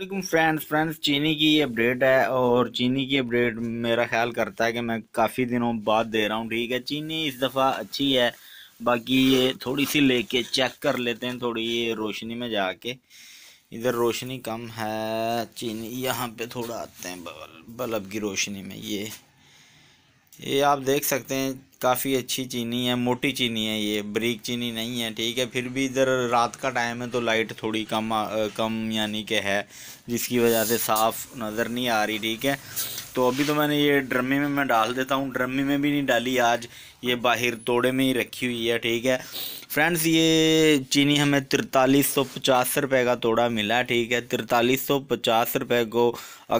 वालेकुम friends friends चीनी की ये अपडेट है और चीनी की अपडेट मेरा ख्याल करता है कि मैं काफ़ी दिनों बाद दे रहा हूँ ठीक है चीनी इस दफ़ा अच्छी है बाकी ये थोड़ी सी लेके चेक कर लेते हैं थोड़ी ये रोशनी में जाके इधर रोशनी कम है चीनी यहाँ पे थोड़ा आते हैं बल्ब की रोशनी में ये ये आप देख सकते हैं काफ़ी अच्छी चीनी है मोटी चीनी है ये ब्रीक चीनी नहीं है ठीक है फिर भी इधर रात का टाइम है तो लाइट थोड़ी कम आ, कम यानी कि है जिसकी वजह से साफ़ नज़र नहीं आ रही ठीक है तो अभी तो मैंने ये ड्रमी में मैं डाल देता हूँ ड्रमी में भी नहीं डाली आज ये बाहर तोड़े में ही रखी हुई है ठीक है फ्रेंड्स ये चीनी हमें तिरतालीस सौ पचास रुपये का तोड़ा मिला ठीक है तिरतालीस सौ पचास रुपये को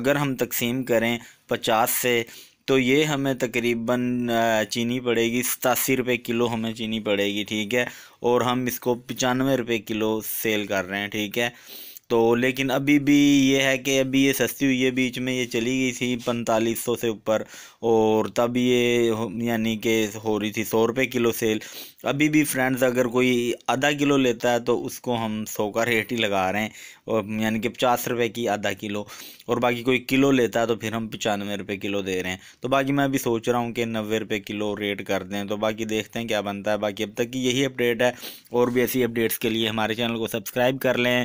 अगर हम तकसीम करें पचास से तो ये हमें तकरीबन चीनी पड़ेगी सतासी रुपये किलो हमें चीनी पड़ेगी ठीक है और हम इसको पचानवे रुपये किलो सेल कर रहे हैं ठीक है तो लेकिन अभी भी ये है कि अभी ये सस्ती हुई है बीच में ये चली गई थी पैंतालीस सौ से ऊपर और तब ये यानी कि हो रही थी सौ रुपये किलो सेल अभी भी फ्रेंड्स अगर कोई आधा किलो लेता है तो उसको हम सौ का रेट ही लगा रहे हैं और यानी कि पचास रुपये की आधा किलो और बाकी कोई किलो लेता है तो फिर हम पचानवे रुपये किलो दे रहे हैं तो बाकी मैं अभी सोच रहा हूँ कि नब्बे रुपये किलो रेट कर दें तो बाकी देखते हैं क्या बनता है बाकी अब तक की यही अपडेट है और भी ऐसी अपडेट्स के लिए हमारे चैनल को सब्सक्राइब कर लें